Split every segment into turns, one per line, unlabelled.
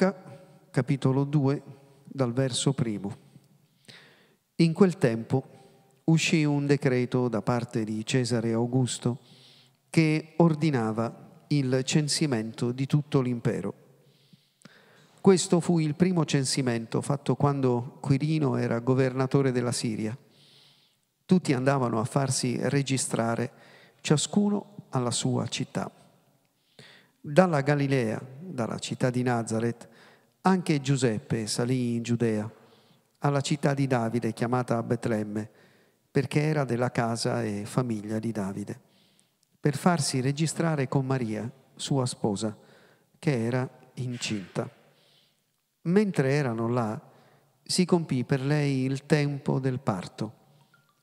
Luca capitolo 2 dal verso primo. In quel tempo uscì un decreto da parte di Cesare Augusto che ordinava il censimento di tutto l'impero. Questo fu il primo censimento fatto quando Quirino era governatore della Siria. Tutti andavano a farsi registrare, ciascuno alla sua città. Dalla Galilea, dalla città di Nazareth, anche Giuseppe salì in Giudea, alla città di Davide chiamata Betlemme, perché era della casa e famiglia di Davide, per farsi registrare con Maria, sua sposa, che era incinta. Mentre erano là, si compì per lei il tempo del parto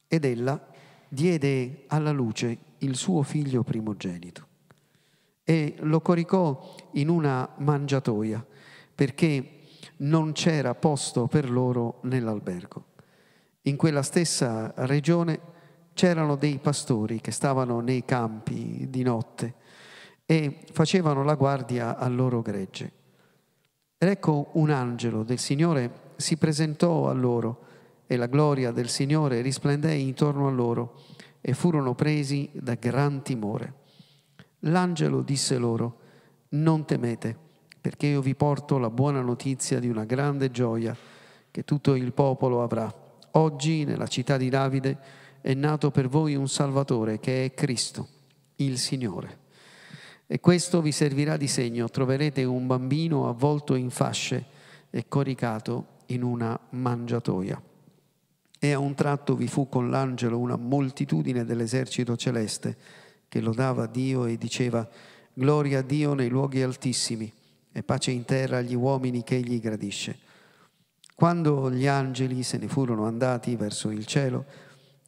ed ella diede alla luce il suo figlio primogenito e lo coricò in una mangiatoia perché non c'era posto per loro nell'albergo. In quella stessa regione c'erano dei pastori che stavano nei campi di notte e facevano la guardia al loro gregge. Ed ecco un angelo del Signore si presentò a loro e la gloria del Signore risplendé intorno a loro e furono presi da gran timore. L'angelo disse loro, non temete, perché io vi porto la buona notizia di una grande gioia che tutto il popolo avrà. Oggi nella città di Davide è nato per voi un Salvatore che è Cristo, il Signore. E questo vi servirà di segno, troverete un bambino avvolto in fasce e coricato in una mangiatoia. E a un tratto vi fu con l'angelo una moltitudine dell'esercito celeste, che lodava Dio e diceva Gloria a Dio nei luoghi altissimi e pace in terra agli uomini che egli gradisce. Quando gli angeli se ne furono andati verso il cielo,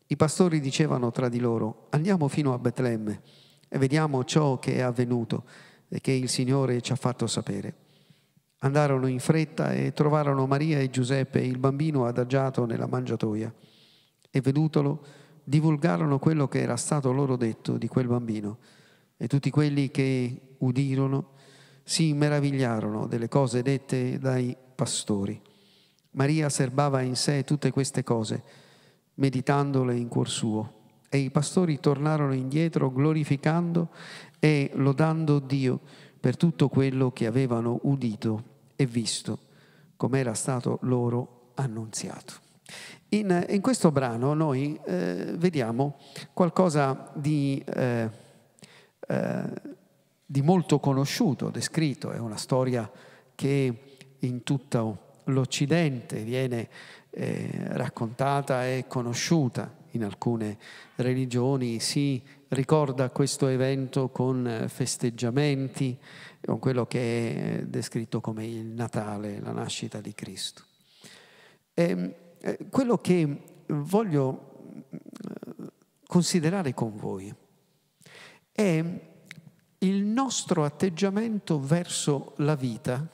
i pastori dicevano tra di loro, andiamo fino a Betlemme e vediamo ciò che è avvenuto e che il Signore ci ha fatto sapere. Andarono in fretta e trovarono Maria e Giuseppe, il bambino adagiato nella mangiatoia. E vedutolo, divulgarono quello che era stato loro detto di quel bambino e tutti quelli che udirono si meravigliarono delle cose dette dai pastori. Maria serbava in sé tutte queste cose, meditandole in cuor suo. E i pastori tornarono indietro glorificando e lodando Dio per tutto quello che avevano udito e visto, come era stato loro annunziato. In, in questo brano noi eh, vediamo qualcosa di, eh, eh, di, molto conosciuto, descritto, è una storia che in tutto l'Occidente viene eh, raccontata e conosciuta, in alcune religioni si ricorda questo evento con eh, festeggiamenti, con quello che è descritto come il Natale, la nascita di Cristo. E ehm, eh, quello che voglio mm, considerare con voi è il nostro atteggiamento verso la vita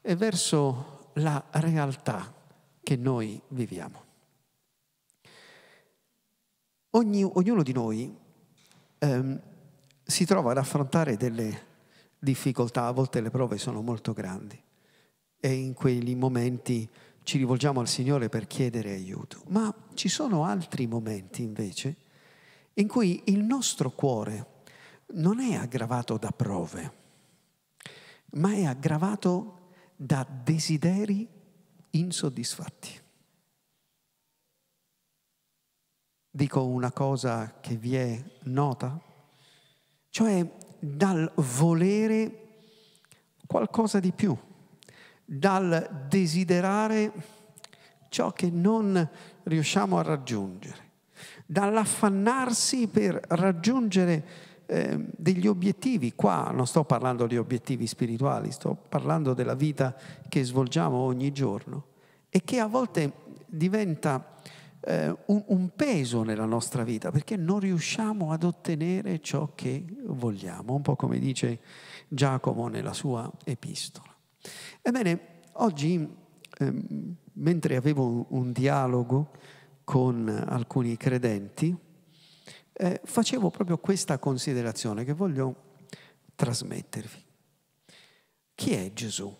e verso la realtà che noi viviamo. Ogni, ognuno di noi ehm, si trova ad affrontare delle difficoltà, a volte le prove sono molto grandi e in quei momenti ci rivolgiamo al Signore per chiedere aiuto, ma ci sono altri momenti invece in cui il nostro cuore non è aggravato da prove, ma è aggravato da desideri insoddisfatti. Dico una cosa che vi è nota, cioè dal volere qualcosa di più dal desiderare ciò che non riusciamo a raggiungere, dall'affannarsi per raggiungere eh, degli obiettivi. Qua non sto parlando di obiettivi spirituali, sto parlando della vita che svolgiamo ogni giorno e che a volte diventa eh, un, un peso nella nostra vita perché non riusciamo ad ottenere ciò che vogliamo, un po' come dice Giacomo nella sua epistola. Ebbene, oggi, ehm, mentre avevo un dialogo con alcuni credenti, eh, facevo proprio questa considerazione che voglio trasmettervi. Chi è Gesù?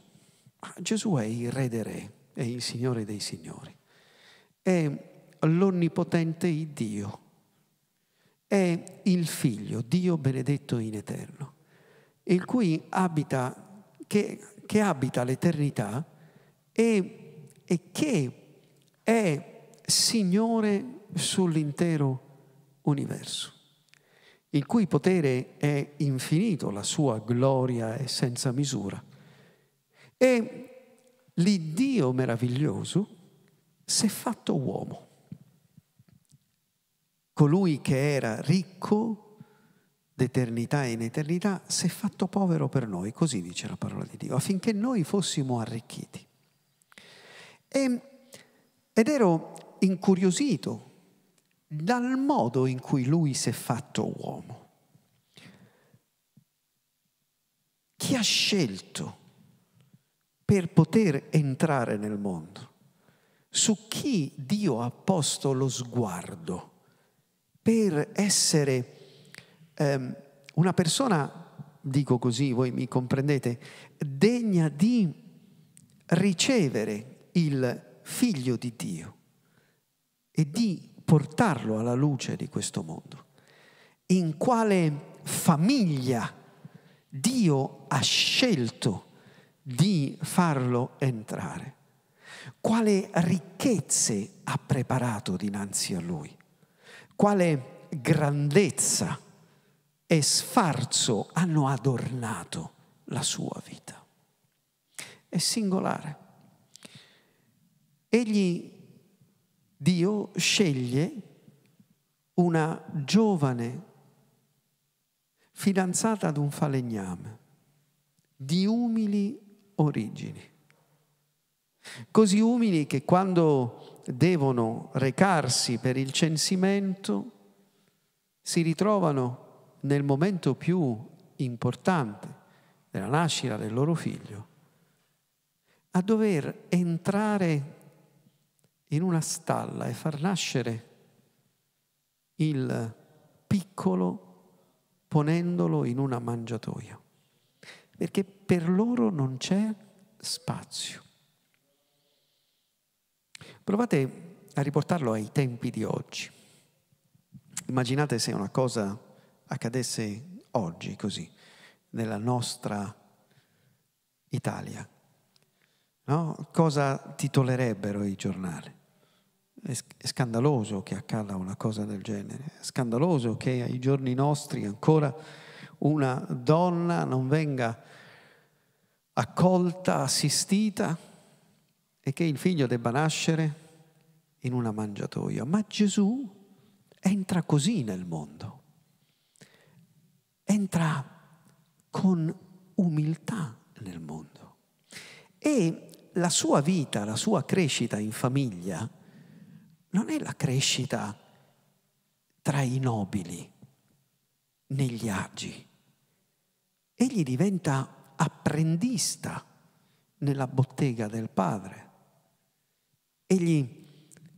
Ah, Gesù è il Re dei Re, è il Signore dei Signori, è l'Onnipotente Dio, è il Figlio, Dio benedetto in eterno, il cui abita, che che abita l'eternità e, e che è Signore sull'intero universo, il cui potere è infinito, la sua gloria è senza misura. E l'Iddio meraviglioso si è fatto uomo, colui che era ricco d'eternità in eternità, si è fatto povero per noi, così dice la parola di Dio, affinché noi fossimo arricchiti. E, ed ero incuriosito dal modo in cui lui si è fatto uomo. Chi ha scelto per poter entrare nel mondo? Su chi Dio ha posto lo sguardo per essere ehm, una persona, dico così, voi mi comprendete, degna di ricevere il figlio di Dio e di portarlo alla luce di questo mondo. In quale famiglia Dio ha scelto di farlo entrare? Quale ricchezze ha preparato dinanzi a lui? Quale grandezza ha e sfarzo hanno adornato la sua vita. È singolare. Egli, Dio, sceglie una giovane fidanzata ad un falegname di umili origini, così umili che quando devono recarsi per il censimento si ritrovano nel momento più importante della nascita del loro figlio, a dover entrare in una stalla e far nascere il piccolo ponendolo in una mangiatoia, perché per loro non c'è spazio. Provate a riportarlo ai tempi di oggi. Immaginate se una cosa accadesse oggi così, nella nostra Italia. No? Cosa titolerebbero i giornali? È scandaloso che accada una cosa del genere, è scandaloso che ai giorni nostri ancora una donna non venga accolta, assistita e che il figlio debba nascere in una mangiatoia. Ma Gesù entra così nel mondo entra con umiltà nel mondo. E la sua vita, la sua crescita in famiglia, non è la crescita tra i nobili, negli agi. Egli diventa apprendista nella bottega del padre. Egli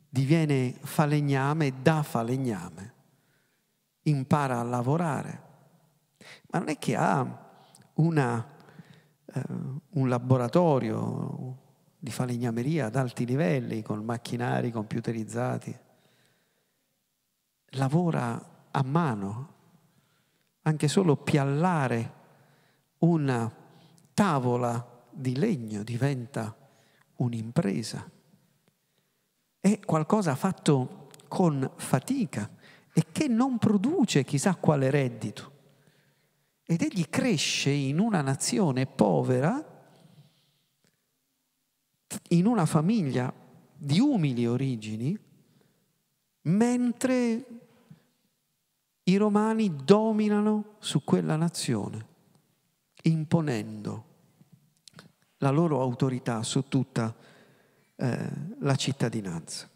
diviene falegname, da falegname, impara a lavorare ma non è che ha una, eh, un laboratorio di falegnameria ad alti livelli con macchinari computerizzati. Lavora a mano, anche solo piallare una tavola di legno diventa un'impresa. È qualcosa fatto con fatica e che non produce chissà quale reddito. Ed egli cresce in una nazione povera, in una famiglia di umili origini, mentre i romani dominano su quella nazione, imponendo la loro autorità su tutta eh, la cittadinanza.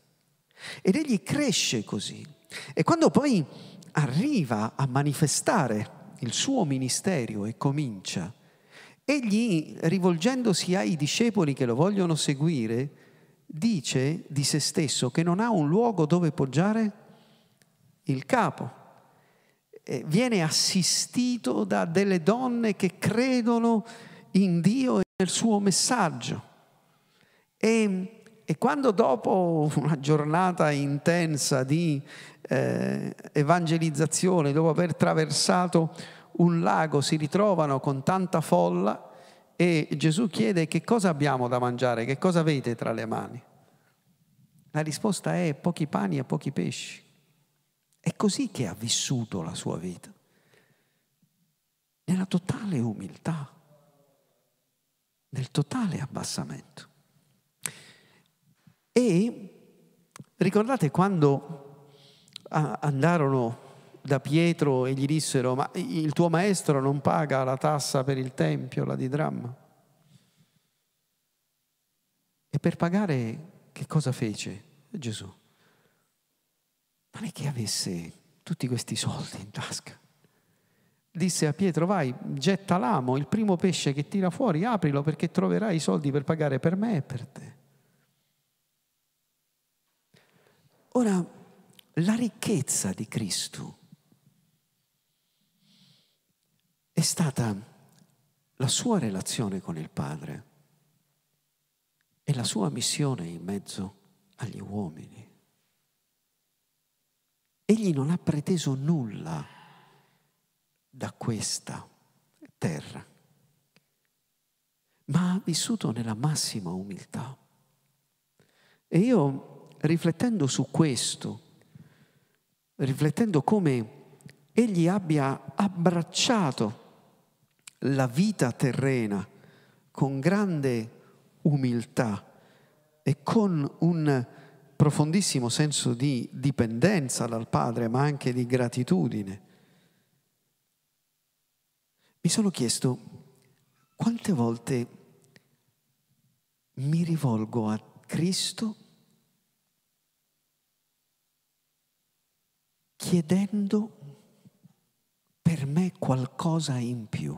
Ed egli cresce così. E quando poi arriva a manifestare il suo ministero e comincia. Egli, rivolgendosi ai discepoli che lo vogliono seguire, dice di se stesso che non ha un luogo dove poggiare il capo. Eh, viene assistito da delle donne che credono in Dio e nel suo messaggio. E e quando dopo una giornata intensa di eh, evangelizzazione, dopo aver traversato un lago, si ritrovano con tanta folla e Gesù chiede che cosa abbiamo da mangiare, che cosa avete tra le mani. La risposta è pochi pani e pochi pesci. È così che ha vissuto la sua vita, nella totale umiltà, nel totale abbassamento. E ricordate quando andarono da Pietro e gli dissero, ma il tuo maestro non paga la tassa per il Tempio, la di Dramma? E per pagare che cosa fece Gesù? Non è che avesse tutti questi soldi in tasca. Disse a Pietro, vai, getta l'amo, il primo pesce che tira fuori, aprilo perché troverai i soldi per pagare per me e per te. Ora, la ricchezza di Cristo è stata la sua relazione con il Padre e la sua missione in mezzo agli uomini. Egli non ha preteso nulla da questa terra, ma ha vissuto nella massima umiltà. E io riflettendo su questo, riflettendo come egli abbia abbracciato la vita terrena con grande umiltà e con un profondissimo senso di dipendenza dal Padre, ma anche di gratitudine. Mi sono chiesto quante volte mi rivolgo a Cristo chiedendo per me qualcosa in più.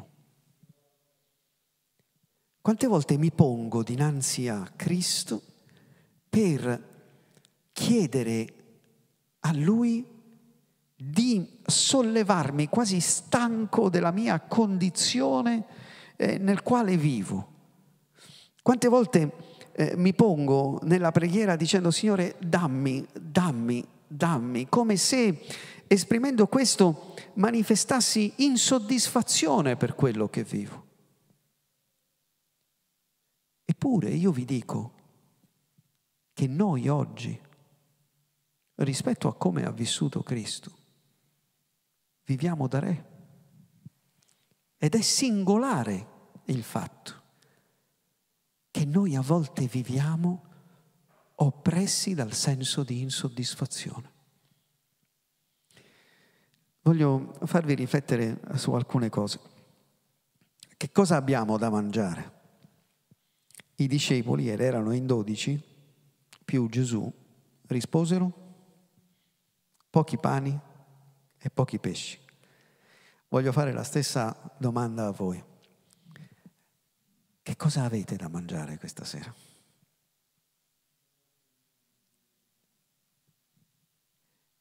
Quante volte mi pongo dinanzi a Cristo per chiedere a Lui di sollevarmi quasi stanco della mia condizione eh, nel quale vivo. Quante volte eh, mi pongo nella preghiera dicendo Signore dammi, dammi dammi, come se esprimendo questo manifestassi insoddisfazione per quello che vivo. Eppure io vi dico che noi oggi, rispetto a come ha vissuto Cristo, viviamo da Re. Ed è singolare il fatto che noi a volte viviamo da re oppressi dal senso di insoddisfazione. Voglio farvi riflettere su alcune cose. Che cosa abbiamo da mangiare? I discepoli ed erano in dodici, più Gesù, risposero pochi pani e pochi pesci. Voglio fare la stessa domanda a voi. Che cosa avete da mangiare questa sera?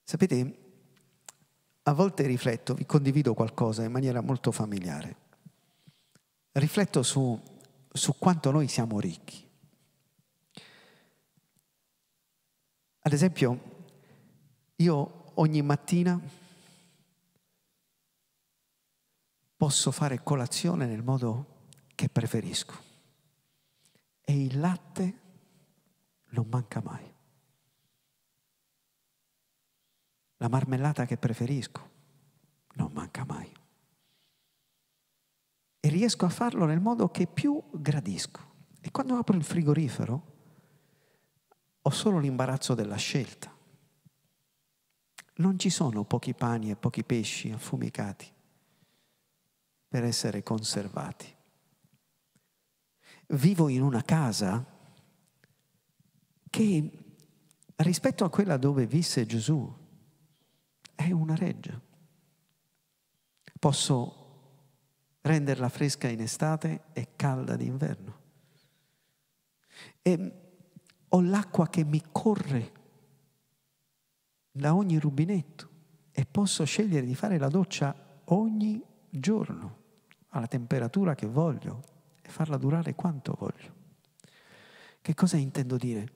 Sapete, a volte rifletto, vi condivido qualcosa in maniera molto familiare, rifletto su, su quanto noi siamo ricchi. Ad esempio, io ogni mattina posso fare colazione nel modo che preferisco e il latte non manca mai. la marmellata che preferisco, non manca mai. E riesco a farlo nel modo che più gradisco. E quando apro il frigorifero ho solo l'imbarazzo della scelta. Non ci sono pochi pani e pochi pesci affumicati per essere conservati. Vivo in una casa che rispetto a quella dove visse Gesù è una reggia. Posso renderla fresca in estate e calda d'inverno. E ho l'acqua che mi corre da ogni rubinetto e posso scegliere di fare la doccia ogni giorno alla temperatura che voglio e farla durare quanto voglio. Che cosa intendo dire?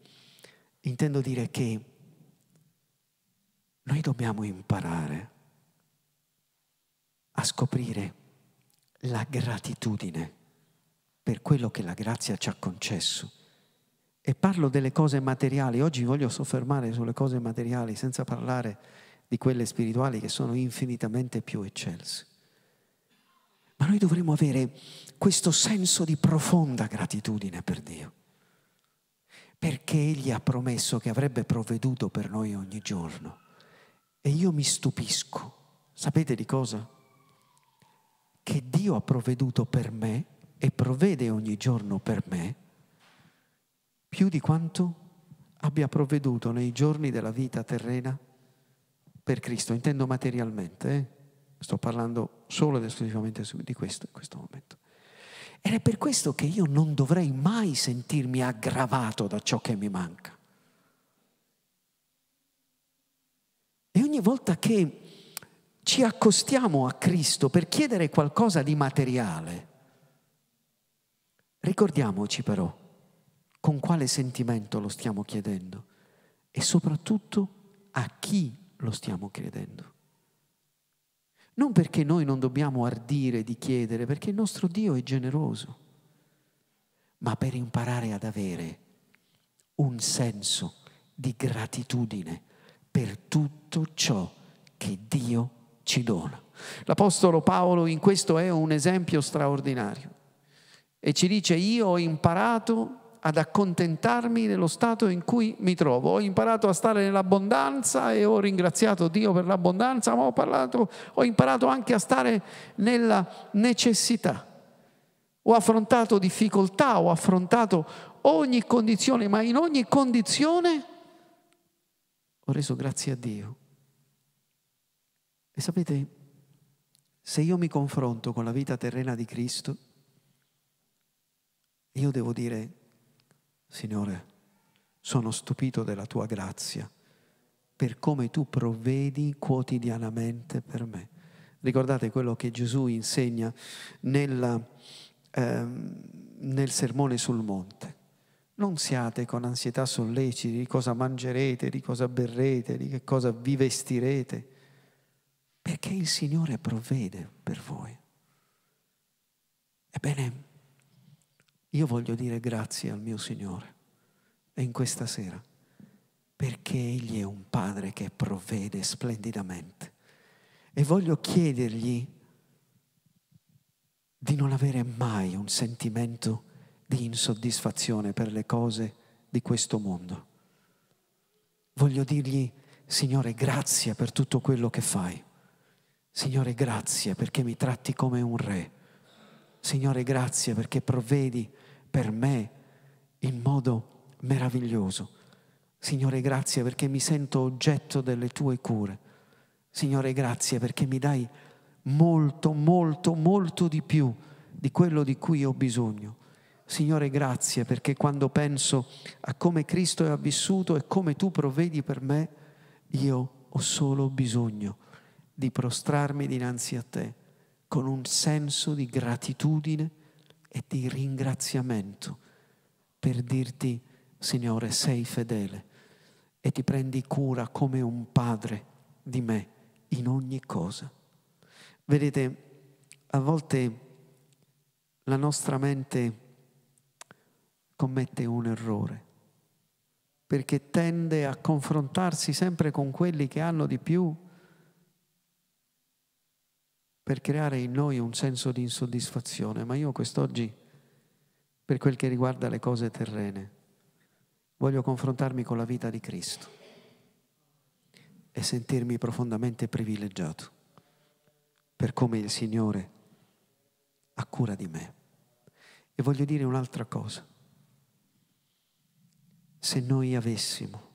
Intendo dire che noi dobbiamo imparare a scoprire la gratitudine per quello che la grazia ci ha concesso. E parlo delle cose materiali, oggi voglio soffermare sulle cose materiali senza parlare di quelle spirituali che sono infinitamente più eccelse. Ma noi dovremmo avere questo senso di profonda gratitudine per Dio, perché Egli ha promesso che avrebbe provveduto per noi ogni giorno. E io mi stupisco, sapete di cosa? Che Dio ha provveduto per me e provvede ogni giorno per me più di quanto abbia provveduto nei giorni della vita terrena per Cristo, intendo materialmente, eh? sto parlando solo ed esclusivamente di questo in questo momento. Ed è per questo che io non dovrei mai sentirmi aggravato da ciò che mi manca. ogni volta che ci accostiamo a Cristo per chiedere qualcosa di materiale, ricordiamoci però con quale sentimento lo stiamo chiedendo e soprattutto a chi lo stiamo chiedendo. Non perché noi non dobbiamo ardire di chiedere, perché il nostro Dio è generoso, ma per imparare ad avere un senso di gratitudine per tutto ciò che Dio ci dona. L'Apostolo Paolo in questo è un esempio straordinario e ci dice io ho imparato ad accontentarmi dello stato in cui mi trovo. Ho imparato a stare nell'abbondanza e ho ringraziato Dio per l'abbondanza, ma ho, parlato, ho imparato anche a stare nella necessità. Ho affrontato difficoltà, ho affrontato ogni condizione, ma in ogni condizione ho reso grazie a Dio. E sapete, se io mi confronto con la vita terrena di Cristo, io devo dire, Signore, sono stupito della tua grazia, per come tu provvedi quotidianamente per me. Ricordate quello che Gesù insegna nella, eh, nel sermone sul monte. Non siate con ansietà solleciti di cosa mangerete, di cosa berrete, di che cosa vi vestirete, perché il Signore provvede per voi. Ebbene, io voglio dire grazie al mio Signore e in questa sera, perché Egli è un Padre che provvede splendidamente. E voglio chiedergli di non avere mai un sentimento di di insoddisfazione per le cose di questo mondo. Voglio dirgli, Signore, grazie per tutto quello che fai. Signore, grazie perché mi tratti come un re. Signore, grazie perché provvedi per me in modo meraviglioso. Signore, grazie perché mi sento oggetto delle tue cure. Signore, grazie perché mi dai molto, molto, molto di più di quello di cui ho bisogno. Signore, grazie perché quando penso a come Cristo ha vissuto e come tu provvedi per me, io ho solo bisogno di prostrarmi dinanzi a te con un senso di gratitudine e di ringraziamento per dirti, Signore, sei fedele e ti prendi cura come un padre di me in ogni cosa. Vedete, a volte la nostra mente commette un errore, perché tende a confrontarsi sempre con quelli che hanno di più per creare in noi un senso di insoddisfazione. Ma io quest'oggi, per quel che riguarda le cose terrene, voglio confrontarmi con la vita di Cristo e sentirmi profondamente privilegiato per come il Signore ha cura di me. E voglio dire un'altra cosa se noi avessimo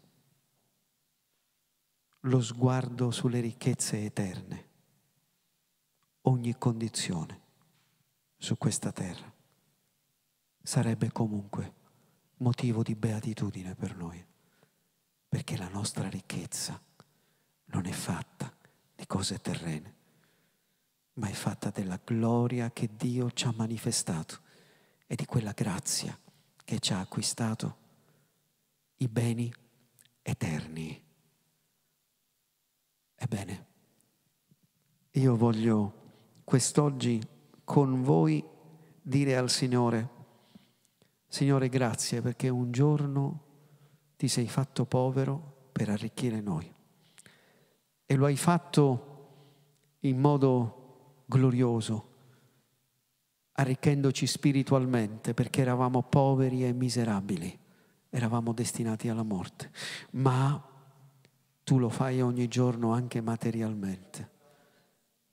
lo sguardo sulle ricchezze eterne, ogni condizione su questa terra sarebbe comunque motivo di beatitudine per noi, perché la nostra ricchezza non è fatta di cose terrene, ma è fatta della gloria che Dio ci ha manifestato e di quella grazia che ci ha acquistato i beni eterni. Ebbene, io voglio quest'oggi con voi dire al Signore, Signore grazie perché un giorno ti sei fatto povero per arricchire noi e lo hai fatto in modo glorioso, arricchendoci spiritualmente perché eravamo poveri e miserabili eravamo destinati alla morte, ma tu lo fai ogni giorno anche materialmente,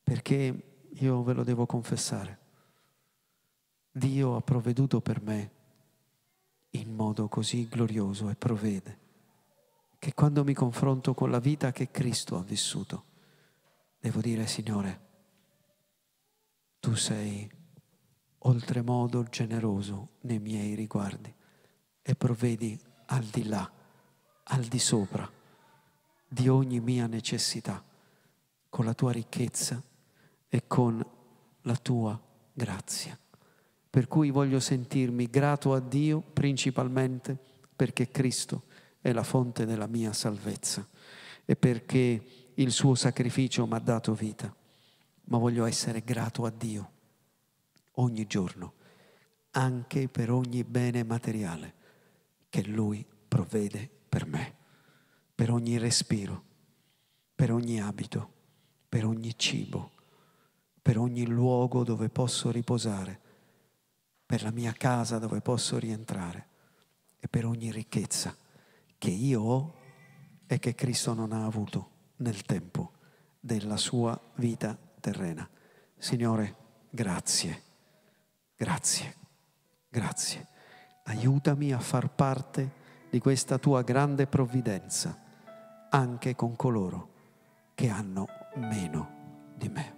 perché io ve lo devo confessare, Dio ha provveduto per me in modo così glorioso e provvede, che quando mi confronto con la vita che Cristo ha vissuto, devo dire Signore, tu sei oltremodo generoso nei miei riguardi e provvedi al di là, al di sopra di ogni mia necessità, con la tua ricchezza e con la tua grazia. Per cui voglio sentirmi grato a Dio principalmente perché Cristo è la fonte della mia salvezza e perché il suo sacrificio mi ha dato vita, ma voglio essere grato a Dio ogni giorno, anche per ogni bene materiale che Lui provvede per me, per ogni respiro, per ogni abito, per ogni cibo, per ogni luogo dove posso riposare, per la mia casa dove posso rientrare e per ogni ricchezza che io ho e che Cristo non ha avuto nel tempo della sua vita terrena. Signore, grazie, grazie, grazie aiutami a far parte di questa tua grande provvidenza anche con coloro che hanno meno di me.